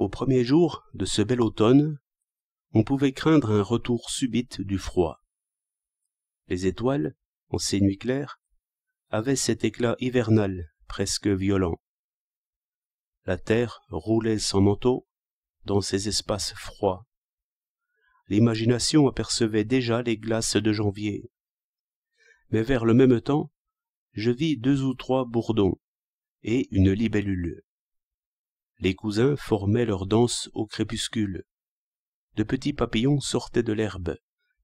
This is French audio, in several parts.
Au premier jour de ce bel automne, on pouvait craindre un retour subit du froid. Les étoiles, en ces nuits claires, avaient cet éclat hivernal presque violent. La terre roulait sans manteau dans ces espaces froids. L'imagination apercevait déjà les glaces de janvier. Mais vers le même temps, je vis deux ou trois bourdons et une libellule. Les cousins formaient leur danse au crépuscule. De petits papillons sortaient de l'herbe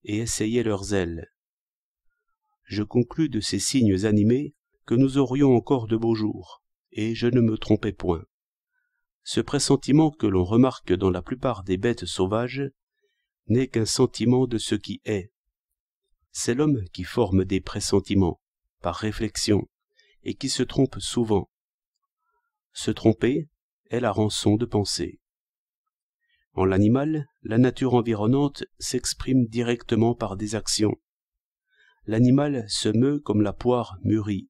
et essayaient leurs ailes. Je conclus de ces signes animés que nous aurions encore de beaux jours, et je ne me trompais point. Ce pressentiment que l'on remarque dans la plupart des bêtes sauvages n'est qu'un sentiment de ce qui est. C'est l'homme qui forme des pressentiments, par réflexion, et qui se trompe souvent. Se tromper, est la rançon de pensée. En l'animal, la nature environnante s'exprime directement par des actions. L'animal se meut comme la poire mûrie.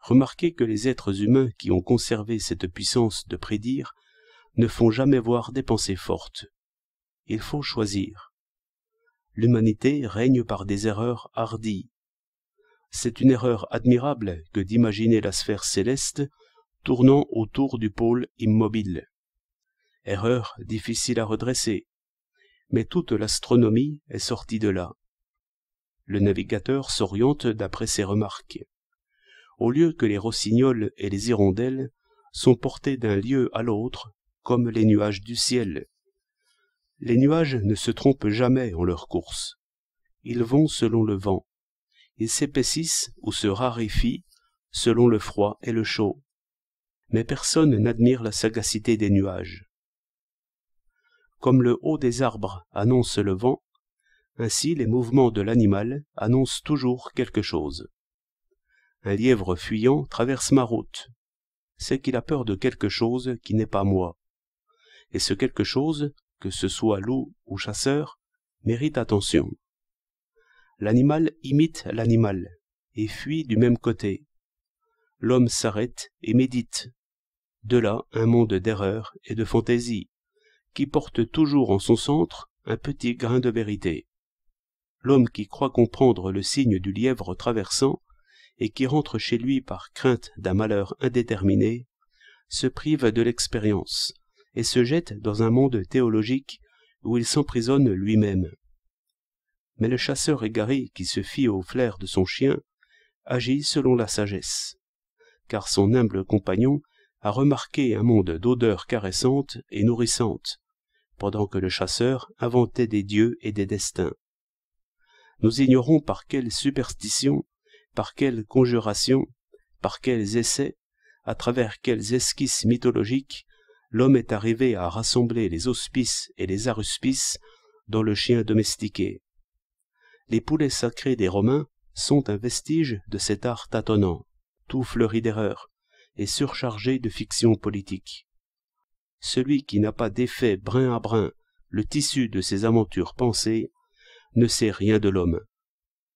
Remarquez que les êtres humains qui ont conservé cette puissance de prédire ne font jamais voir des pensées fortes. Il faut choisir. L'humanité règne par des erreurs hardies. C'est une erreur admirable que d'imaginer la sphère céleste tournant autour du pôle immobile. Erreur difficile à redresser, mais toute l'astronomie est sortie de là. Le navigateur s'oriente d'après ses remarques. Au lieu que les rossignols et les hirondelles sont portés d'un lieu à l'autre comme les nuages du ciel. Les nuages ne se trompent jamais en leur course. Ils vont selon le vent. Ils s'épaississent ou se raréfient selon le froid et le chaud mais personne n'admire la sagacité des nuages. Comme le haut des arbres annonce le vent, ainsi les mouvements de l'animal annoncent toujours quelque chose. Un lièvre fuyant traverse ma route. C'est qu'il a peur de quelque chose qui n'est pas moi. Et ce quelque chose, que ce soit loup ou chasseur, mérite attention. L'animal imite l'animal et fuit du même côté. L'homme s'arrête et médite de là un monde d'erreurs et de fantaisies, qui porte toujours en son centre un petit grain de vérité. L'homme qui croit comprendre le signe du lièvre traversant, et qui rentre chez lui par crainte d'un malheur indéterminé, se prive de l'expérience, et se jette dans un monde théologique où il s'emprisonne lui-même. Mais le chasseur égaré qui se fie au flair de son chien agit selon la sagesse, car son humble compagnon à remarquer un monde d'odeurs caressantes et nourrissantes, pendant que le chasseur inventait des dieux et des destins. Nous ignorons par quelles superstitions, par quelles conjurations, par quels essais, à travers quelles esquisses mythologiques, l'homme est arrivé à rassembler les auspices et les aruspices dans le chien domestiqué. Les poulets sacrés des Romains sont un vestige de cet art tâtonnant, tout fleuri d'erreurs, est surchargé de fiction politique. Celui qui n'a pas défait brin à brin le tissu de ses aventures pensées ne sait rien de l'homme.